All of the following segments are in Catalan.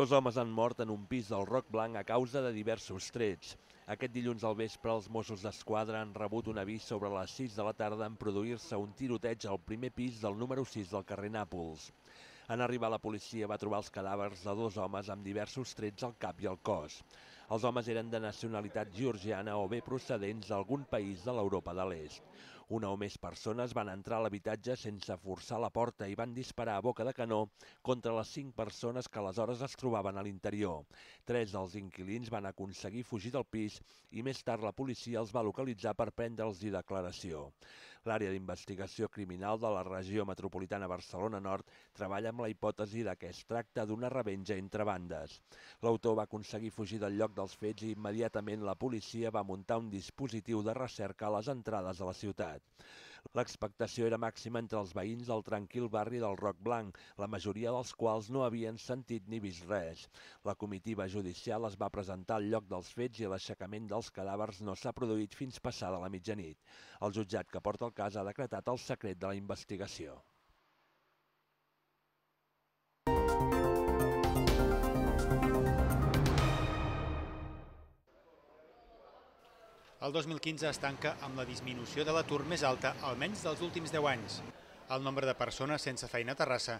Dos homes han mort en un pis del Roc Blanc a causa de diversos trets. Aquest dilluns al vespre, els Mossos d'Esquadra han rebut un avís sobre les 6 de la tarda en produir-se un tiroteig al primer pis del número 6 del carrer Nàpols. En arribar la policia va trobar els cadàvers de dos homes amb diversos trets al cap i al cos. Els homes eren de nacionalitat georgiana o bé procedents d'algun país de l'Europa de l'Est. Una o més persones van entrar a l'habitatge sense forçar la porta i van disparar a boca de canó contra les cinc persones que aleshores es trobaven a l'interior. Tres dels inquilins van aconseguir fugir del pis i més tard la policia els va localitzar per prendrels i declaració. L'àrea d'investigació criminal de la regió metropolitana Barcelona Nord treballa amb la hipòtesi de que es tracta d'una revenja entre bandes. L'autor va aconseguir fugir del lloc dels fets i immediatament la policia va muntar un dispositiu de recerca a les entrades de la ciutat ciutat. L'expectació era màxima entre els veïns del tranquil barri del Roc Blanc, la majoria dels quals no havien sentit ni vist res. La comitiva judicial es va presentar al lloc dels fets i l'aixecament dels cadàvers no s'ha produït fins passada la mitjanit. El jutjat que porta el cas ha decretat el secret de la investigació. El 2015 es tanca amb la disminució de l'atur més alta almenys dels últims 10 anys. El nombre de persones sense feina a Terrassa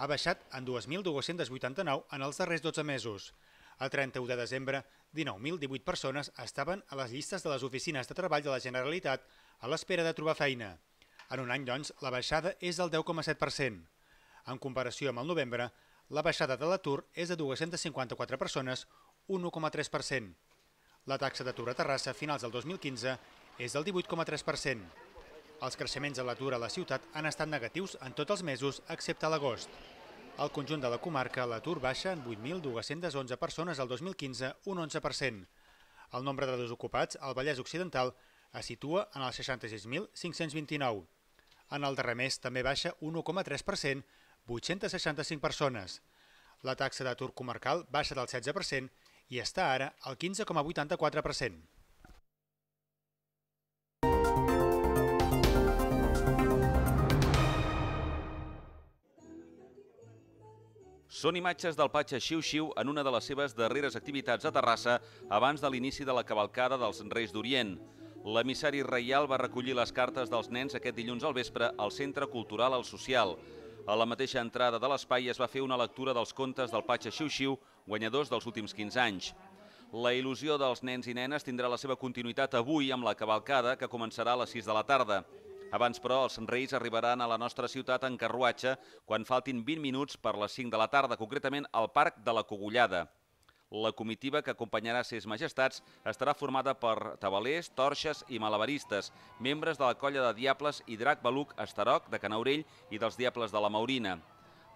ha baixat en 2.289 en els darrers 12 mesos. El 31 de desembre, 19.018 persones estaven a les llistes de les oficines de treball de la Generalitat a l'espera de trobar feina. En un any, doncs, la baixada és del 10,7%. En comparació amb el novembre, la baixada de l'atur és de 254 persones, un 1,3%. La taxa d'atur a Terrassa a finals del 2015 és del 18,3%. Els creixements de l'atur a la ciutat han estat negatius en tots els mesos, excepte l'agost. Al conjunt de la comarca, l'atur baixa en 8.211 persones el 2015, un 11%. El nombre de desocupats al Vallès Occidental es situa en els 66.529. En el darrer mes també baixa un 1,3%, 865 persones. La taxa d'atur comarcal baixa del 16% i està ara al 15,84%. Són imatges del Patxa Xiu Xiu en una de les seves darreres activitats a Terrassa abans de l'inici de la cavalcada dels Reis d'Orient. L'emissari reial va recollir les cartes dels nens aquest dilluns al vespre al Centre Cultural al Social. A la mateixa entrada de l'espai es va fer una lectura dels contes del Patxa Xiu Xiu, guanyadors dels últims 15 anys. La il·lusió dels nens i nenes tindrà la seva continuïtat avui amb la cavalcada, que començarà a les 6 de la tarda. Abans, però, els Reis arribaran a la nostra ciutat en carruatge quan faltin 20 minuts per les 5 de la tarda, concretament al Parc de la Cogullada. La comitiva que acompanyarà Ses Majestats estarà formada per tabalers, torxes i malabaristes, membres de la colla de Diables i Drac Baluc Estaroc de Canaurell i dels Diables de la Maurina.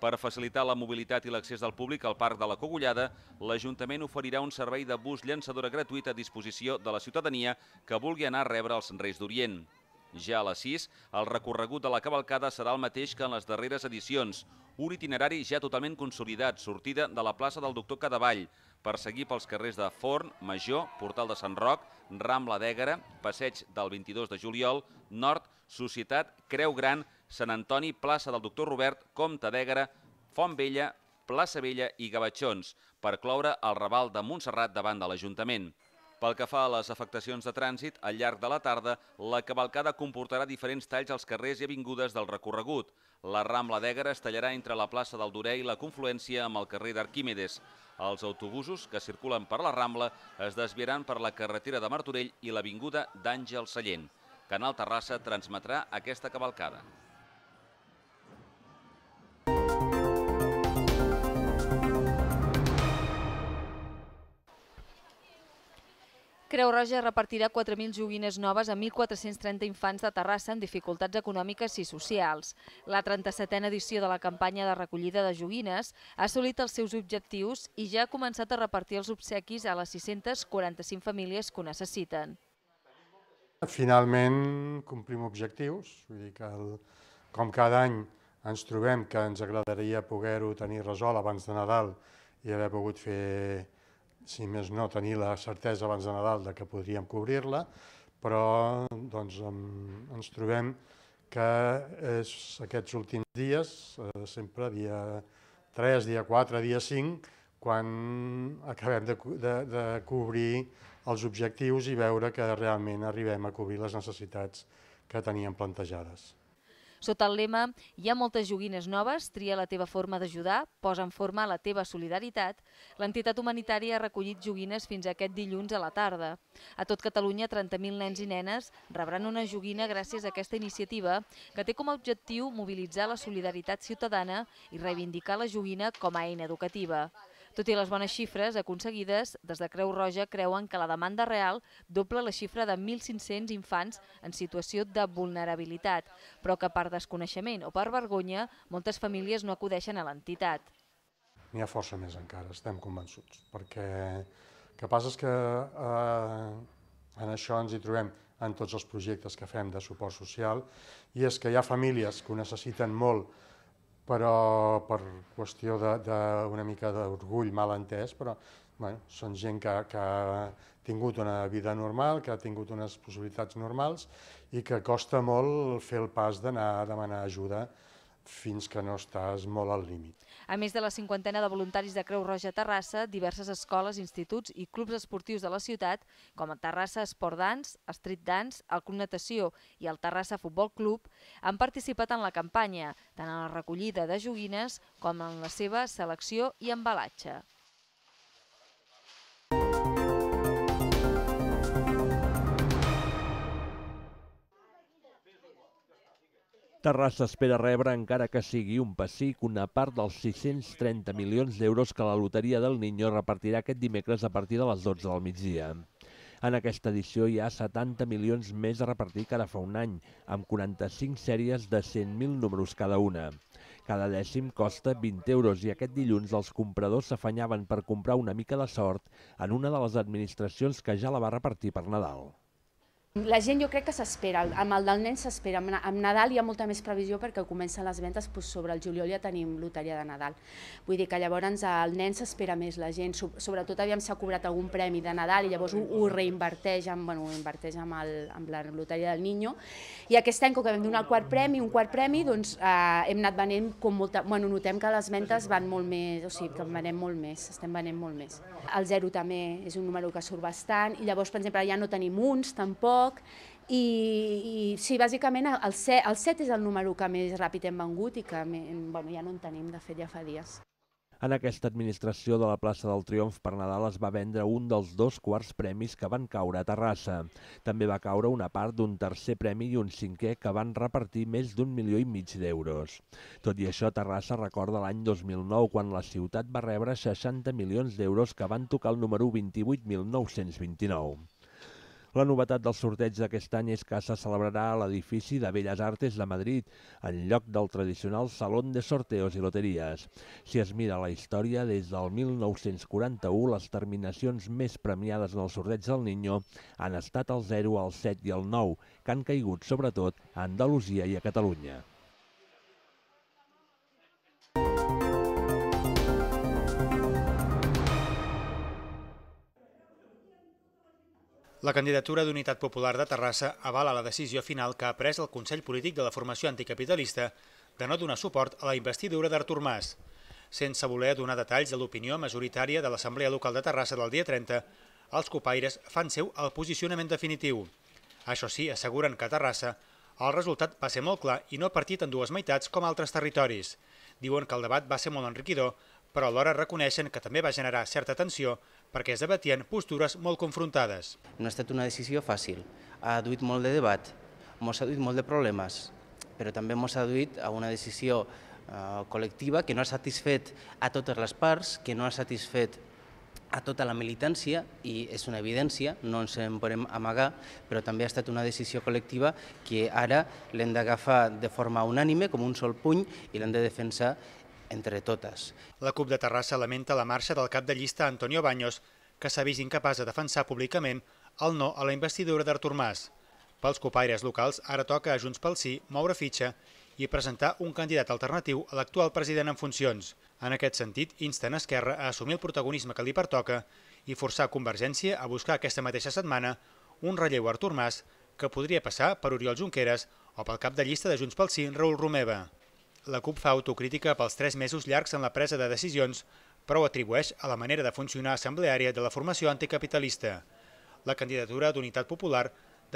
Per facilitar la mobilitat i l'accés del públic al Parc de la Cogullada, l'Ajuntament oferirà un servei de bus llançadora gratuït a disposició de la ciutadania que vulgui anar a rebre els Reis d'Orient. Ja a les 6, el recorregut de la cavalcada serà el mateix que en les darreres edicions, un itinerari ja totalment consolidat, sortida de la plaça del doctor Cadavall, per seguir pels carrers de Forn, Major, Portal de Sant Roc, Rambla d'Ègara, Passeig del 22 de juliol, Nord, Societat, Creu Gran, Sant Antoni, plaça del doctor Robert, Comte d'Ègara, Font Vella, plaça Vella i Gavatxons, per cloure el Raval de Montserrat davant de l'Ajuntament. Pel que fa a les afectacions de trànsit, al llarg de la tarda, la cavalcada comportarà diferents talls als carrers i avingudes del recorregut. La Rambla d'Ègara es tallarà entre la plaça del Doré i la confluència amb el carrer d'Arquímedes. Els autobusos que circulen per la Rambla es desviaran per la carretera de Martorell i l'avinguda d'Àngel Sallent. Canal Terrassa transmetrà aquesta cavalcada. Creu Roja repartirà 4.000 joguines noves a 1.430 infants de Terrassa amb dificultats econòmiques i socials. La 37a edició de la campanya de recollida de joguines ha assolit els seus objectius i ja ha començat a repartir els obsequis a les 645 famílies que ho necessiten. Finalment complim objectius, vull dir que el, com cada any ens trobem que ens agradaria poder-ho tenir resolt abans de Nadal i haver pogut fer si més no, tenir la certesa abans de Nadal de que podríem cobrir-la, però doncs, ens trobem que és aquests últims dies, eh, sempre dia 3, dia 4, dia 5, quan acabem de, de, de cobrir els objectius i veure que realment arribem a cobrir les necessitats que teníem plantejades. Sota el lema Hi ha moltes joguines noves, tria la teva forma d'ajudar, posa en forma la teva solidaritat, l'entitat humanitària ha recollit joguines fins aquest dilluns a la tarda. A tot Catalunya, 30.000 nens i nenes rebran una joguina gràcies a aquesta iniciativa que té com a objectiu mobilitzar la solidaritat ciutadana i reivindicar la joguina com a eina educativa. Tot i les bones xifres aconseguides, des de Creu Roja creuen que la demanda real doble la xifra de 1.500 infants en situació de vulnerabilitat, però que per desconeixement o per vergonya moltes famílies no acudeixen a l'entitat. N'hi ha força més encara, estem convençuts, perquè el que passa és que eh, en això ens hi trobem en tots els projectes que fem de suport social i és que hi ha famílies que ho necessiten molt però per qüestió d'una mica d'orgull mal entès, però bueno, són gent que, que ha tingut una vida normal, que ha tingut unes possibilitats normals i que costa molt fer el pas d'anar a demanar ajuda fins que no estàs molt al límit. A més de la cinquantena de voluntaris de Creu Roja Terrassa, diverses escoles, instituts i clubs esportius de la ciutat, com a Terrassa Esport Dance, Street Dance, el Club Natació i el Terrassa Futbol Club, han participat en la campanya, tant en la recollida de joguines com en la seva selecció i embalatge. Terrassa espera rebre, encara que sigui un pessic, una part dels 630 milions d'euros que la Loteria del Niño repartirà aquest dimecres a partir de les 12 del migdia. En aquesta edició hi ha 70 milions més a repartir que ara fa un any, amb 45 sèries de 100.000 números cada una. Cada dècim costa 20 euros i aquest dilluns els compradors s'afanyaven per comprar una mica de sort en una de les administracions que ja la va repartir per Nadal. La gent jo crec que s'espera, amb el del nen s'espera, amb Nadal hi ha molta més previsió perquè comencen les ventes, doncs sobre el juliol ja tenim loteria de Nadal. Vull dir que llavors el nen s'espera més, la gent, sobretot aviam s'ha cobrat algun premi de Nadal i llavors ho, ho reinverteix, amb, bueno, ho inverteix amb, el, amb la loteria del Niño. I aquest any, com que vam donar el quart premi, un quart premi, doncs eh, hem anat venent com molta... Bueno, notem que les ventes van molt més, o sigui, que venem molt més, estem venent molt més. El zero també és un número que surt bastant, i llavors, per exemple, ja no tenim uns, tampoc, poc, i, i sí, bàsicament el 7, el 7 és el número que més ràpid hem vengut i que bueno, ja no en tenim, de fet, ja fa dies. En aquesta administració de la plaça del Triomf per Nadal es va vendre un dels dos quarts premis que van caure a Terrassa. També va caure una part d'un tercer premi i un cinquè que van repartir més d'un milió i mig d'euros. Tot i això, Terrassa recorda l'any 2009 quan la ciutat va rebre 60 milions d'euros que van tocar el número 28.929. La novetat del sorteig d'aquest any és que se celebrarà a l'edifici de Belles Artes de Madrid, en lloc del tradicional Salón de Sorteos i Loteries. Si es mira la història, des del 1941 les terminacions més premiades en el sorteig del Niño han estat el 0, el 7 i el 9, que han caigut sobretot a Andalusia i a Catalunya. La candidatura d'Unitat Popular de Terrassa avala la decisió final que ha pres el Consell Polític de la Formació Anticapitalista de no donar suport a la investidura d'Artur Mas. Sense voler donar detalls de l'opinió majoritària de l'Assemblea Local de Terrassa del dia 30, els copaires fan seu el posicionament definitiu. Això sí, asseguren que a Terrassa el resultat va ser molt clar i no partit en dues meitats com altres territoris. Diuen que el debat va ser molt enriquidor però alhora reconeixen que també va generar certa tensió perquè es debatien postures molt confrontades. No ha estat una decisió fàcil, ha duit molt de debat, mos ha duit molt de problemes, però també mos ha duit a una decisió eh, col·lectiva que no ha satisfet a totes les parts, que no ha satisfet a tota la militància i és una evidència, no ens en podem amagar, però també ha estat una decisió col·lectiva que ara l'hem d'agafar de forma unànime, com un sol puny, i l'hem de defensar entre totes. La CUP de Terrassa lamenta la marxa del cap de llista Antonio Baños, que s'ha vist incapaç de defensar públicament el no a la investidura d'Artur Mas. Pels copaires locals, ara toca a Junts pel Sí moure fitxa i presentar un candidat alternatiu a l'actual president en funcions. En aquest sentit, insten Esquerra a assumir el protagonisme que li pertoca i forçar Convergència a buscar aquesta mateixa setmana un relleu a Artur Mas que podria passar per Oriol Junqueras o pel cap de llista de Junts pel Sí, Raül Romeva la CUP fa autocrítica pels tres mesos llargs en la presa de decisions, però ho atribueix a la manera de funcionar assembleària de la formació anticapitalista. La candidatura d'Unitat Popular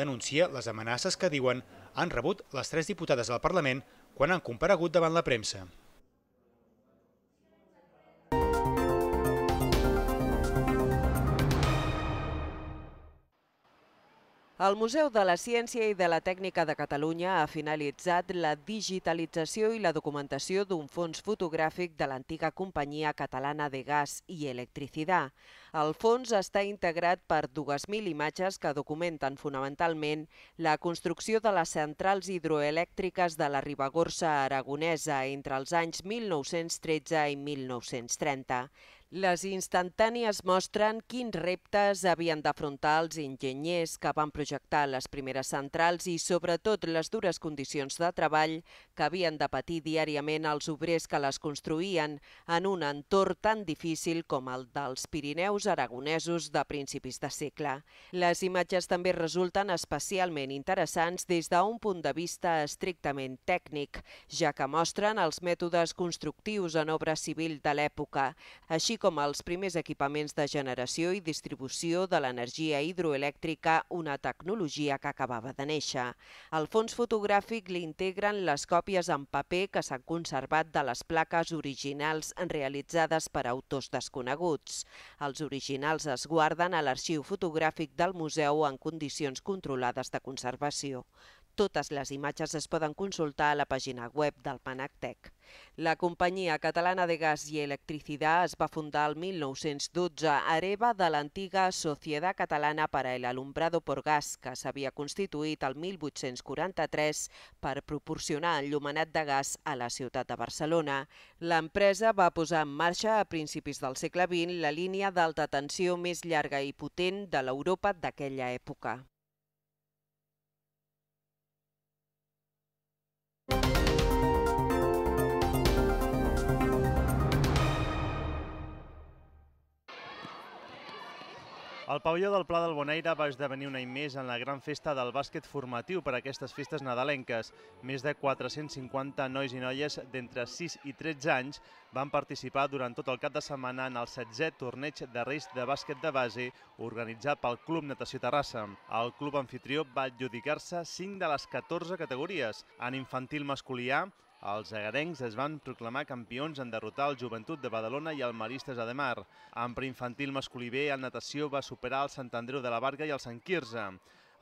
denuncia les amenaces que diuen han rebut les tres diputades del Parlament quan han comparegut davant la premsa. El Museu de la Ciència i de la Tècnica de Catalunya ha finalitzat la digitalització i la documentació d'un fons fotogràfic de l'antiga companyia catalana de gas i electricitat. El fons està integrat per 2.000 imatges que documenten fonamentalment la construcció de les centrals hidroelèctriques de la Ribagorça aragonesa entre els anys 1913 i 1930. Les instantànies mostren quins reptes havien d'afrontar els enginyers que van projectar les primeres centrals i, sobretot, les dures condicions de treball que havien de patir diàriament els obrers que les construïen en un entorn tan difícil com el dels Pirineus aragonesos de principis de segle. Les imatges també resulten especialment interessants des d'un punt de vista estrictament tècnic, ja que mostren els mètodes constructius en obra civil de l'època, així com els primers equipaments de generació i distribució de l'energia hidroelèctrica, una tecnologia que acabava de néixer. Al fons fotogràfic l'integren les còpies en paper que s'han conservat de les plaques originals realitzades per autors desconeguts. Els originals es guarden a l'arxiu fotogràfic del museu en condicions controlades de conservació. Totes les imatges es poden consultar a la pàgina web del Panactec. La companyia catalana de gas i electricitat es va fundar el 1912 a hereva de l'antiga Societat Catalana per a Alumbrado por Gas, que s'havia constituït el 1843 per proporcionar enllumenat de gas a la ciutat de Barcelona. L'empresa va posar en marxa a principis del segle XX la línia d'alta tensió més llarga i potent de l'Europa d'aquella època. El pavelló del Pla del Bonaire va esdevenir un any més en la gran festa del bàsquet formatiu per a aquestes festes nadalenques. Més de 450 nois i noies d'entre 6 i 13 anys van participar durant tot el cap de setmana en el 16è torneig de reis de bàsquet de base organitzat pel Club Natació Terrassa. El club anfitrió va adjudicar-se 5 de les 14 categories. En infantil masculí els agarencs es van proclamar campions en derrotar el Joventut de Badalona i el Maristes de Mar. En preinfantil masculí B, el natació va superar el Sant Andreu de la Varga i el Sant Quirze.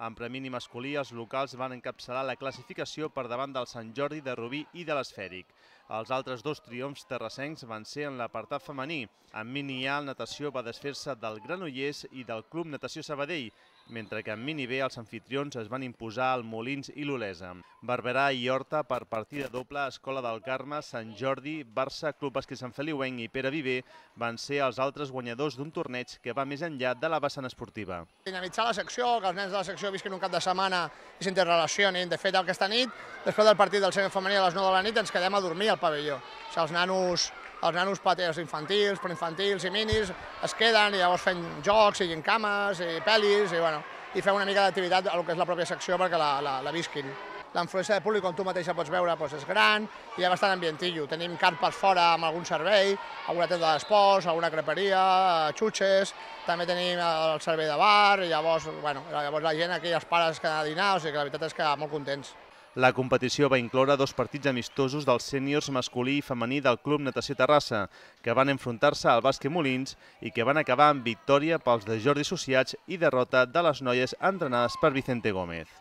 En premini masculí, els locals van encapçalar la classificació per davant del Sant Jordi de Rubí i de l'Esfèric. Els altres dos triomfs terrassencs van ser en l'apartat femení. En mini A, el natació va desfer-se del Granollers i del Club Natació Sabadell mentre que en mini B els anfitrions es van imposar al Molins i l'Olesa. Barberà i Horta per partida doble, Escola del Carme, Sant Jordi, Barça, Club Esquí Sant Feliuenc i Pere Viver van ser els altres guanyadors d'un torneig que va més enllà de la vessant esportiva. Dinamitzar la secció, que els nens de la secció visquin un cap de setmana i s'interrelacionin. De fet, aquesta nit, després del partit del semifemení a les 9 de la nit, ens quedem a dormir al pavelló. O sigui, els nanos els nanos pates infantils, preinfantils i minis es queden i llavors fem jocs i cames i pel·lis i, bueno, i fem una mica d'activitat a lo que és la pròpia secció perquè la, la, la visquin. L'influència de públic, com tu mateixa pots veure, doncs és gran i hi ha bastant ambientillo. Tenim carpes fora amb algun servei, alguna tenda d'esports, alguna creperia, eh, xutxes, també tenim el servei de bar, i llavors, bueno, llavors la gent aquí, els pares que a dinar, o sigui que la veritat és que molt contents. La competició va incloure dos partits amistosos dels sèniors masculí i femení del Club Natació Terrassa, que van enfrontar-se al bàsquet Molins i que van acabar amb victòria pels de Jordi Sociats i derrota de les noies entrenades per Vicente Gómez.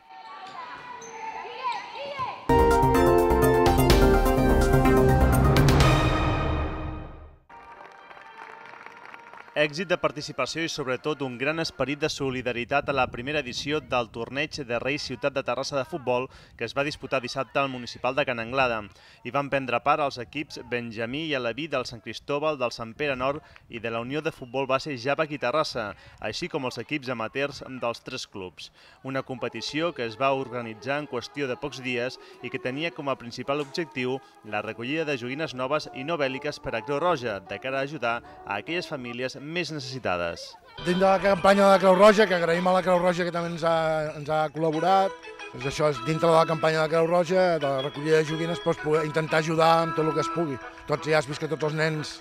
èxit de participació i sobretot un gran esperit de solidaritat a la primera edició del torneig de Reis Ciutat de Terrassa de Futbol que es va disputar dissabte al municipal de Can Anglada. Hi van prendre part els equips Benjamí i Alaví del Sant Cristóbal, del Sant Pere Nord i de la Unió de Futbol Base Jàbec i Terrassa, així com els equips amateurs dels tres clubs. Una competició que es va organitzar en qüestió de pocs dies i que tenia com a principal objectiu la recollida de joguines noves i no bèl·liques per a Creu Roja, de cara a ajudar a aquelles famílies més necessitades. Dins de la campanya de la Creu Roja, que agraïm a la Creu Roja que també ens ha, ens ha col·laborat, doncs això és dintre de la campanya de la Creu Roja, de la recollida de joguines, pots doncs poder intentar ajudar amb tot el que es pugui. Tots ja has vist que tots els nens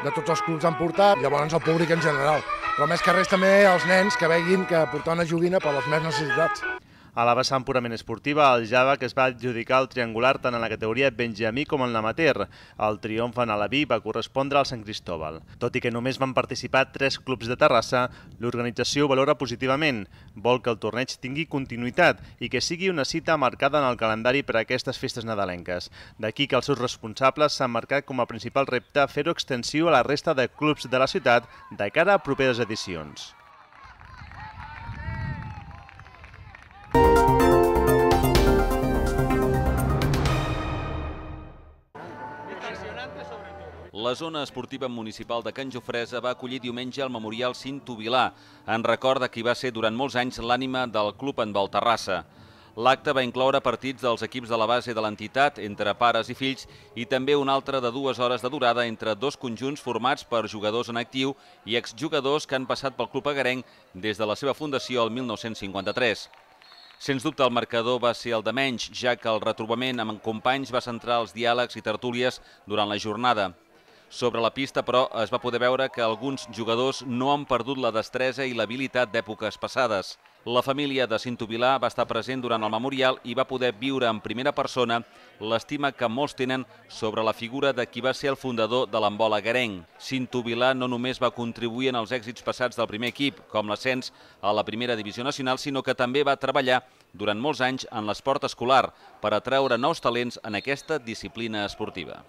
de tots els clubs han portat, llavors el públic en general. Però més que res també els nens que veguin que portar una joguina per les més necessitats. A la vessant purament esportiva, el Java que es va adjudicar el triangular tant en la categoria Benjamí com en l'amater. El triomf en Alaví va correspondre al Sant Cristóbal. Tot i que només van participar tres clubs de Terrassa, l'organització valora positivament. Vol que el torneig tingui continuïtat i que sigui una cita marcada en el calendari per a aquestes festes nadalenques. D'aquí que els seus responsables s'han marcat com a principal repte fer-ho extensiu a la resta de clubs de la ciutat de cara a properes edicions. La zona esportiva municipal de Can Jofresa va acollir diumenge el memorial Cinto Vilà, en record de qui va ser durant molts anys l'ànima del club en Valterrassa. L'acte va incloure partits dels equips de la base de l'entitat, entre pares i fills, i també un altre de dues hores de durada entre dos conjunts formats per jugadors en actiu i exjugadors que han passat pel club agarenc des de la seva fundació el 1953. Sens dubte, el marcador va ser el de menys, ja que el retrobament amb companys va centrar els diàlegs i tertúlies durant la jornada sobre la pista, però es va poder veure que alguns jugadors no han perdut la destresa i l'habilitat d'èpoques passades. La família de Cinto Vilà va estar present durant el memorial i va poder viure en primera persona l'estima que molts tenen sobre la figura de qui va ser el fundador de l'embola garenc. Cinto Vilà no només va contribuir en els èxits passats del primer equip, com l'ascens a la primera divisió nacional, sinó que també va treballar durant molts anys en l'esport escolar per atraure nous talents en aquesta disciplina esportiva.